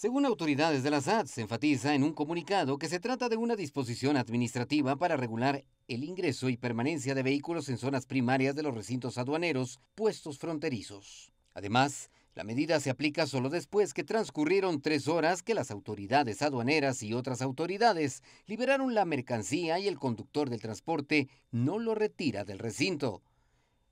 Según autoridades de la SAT, se enfatiza en un comunicado que se trata de una disposición administrativa para regular el ingreso y permanencia de vehículos en zonas primarias de los recintos aduaneros, puestos fronterizos. Además, la medida se aplica solo después que transcurrieron tres horas que las autoridades aduaneras y otras autoridades liberaron la mercancía y el conductor del transporte no lo retira del recinto.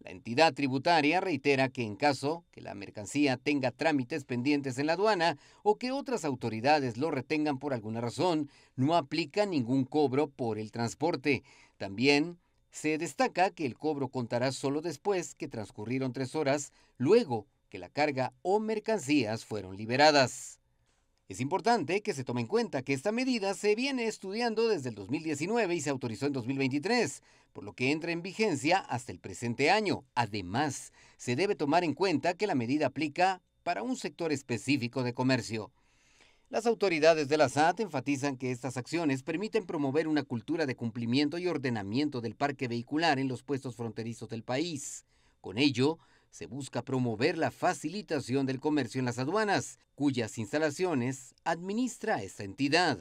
La entidad tributaria reitera que en caso que la mercancía tenga trámites pendientes en la aduana o que otras autoridades lo retengan por alguna razón, no aplica ningún cobro por el transporte. También se destaca que el cobro contará solo después que transcurrieron tres horas luego que la carga o mercancías fueron liberadas. Es importante que se tome en cuenta que esta medida se viene estudiando desde el 2019 y se autorizó en 2023, por lo que entra en vigencia hasta el presente año. Además, se debe tomar en cuenta que la medida aplica para un sector específico de comercio. Las autoridades de la SAT enfatizan que estas acciones permiten promover una cultura de cumplimiento y ordenamiento del parque vehicular en los puestos fronterizos del país. Con ello, se busca promover la facilitación del comercio en las aduanas, cuyas instalaciones administra esta entidad.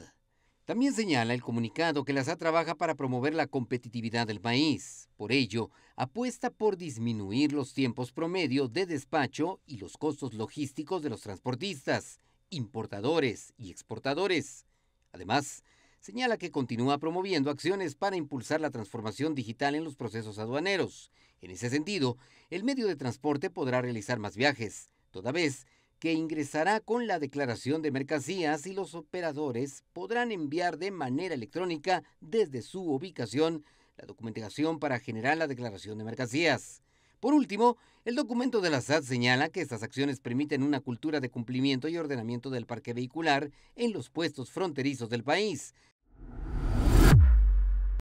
También señala el comunicado que la SA trabaja para promover la competitividad del país. Por ello, apuesta por disminuir los tiempos promedio de despacho y los costos logísticos de los transportistas, importadores y exportadores. Además, señala que continúa promoviendo acciones para impulsar la transformación digital en los procesos aduaneros. En ese sentido, el medio de transporte podrá realizar más viajes, toda vez que ingresará con la declaración de mercancías y los operadores podrán enviar de manera electrónica desde su ubicación la documentación para generar la declaración de mercancías. Por último, el documento de la SAT señala que estas acciones permiten una cultura de cumplimiento y ordenamiento del parque vehicular en los puestos fronterizos del país,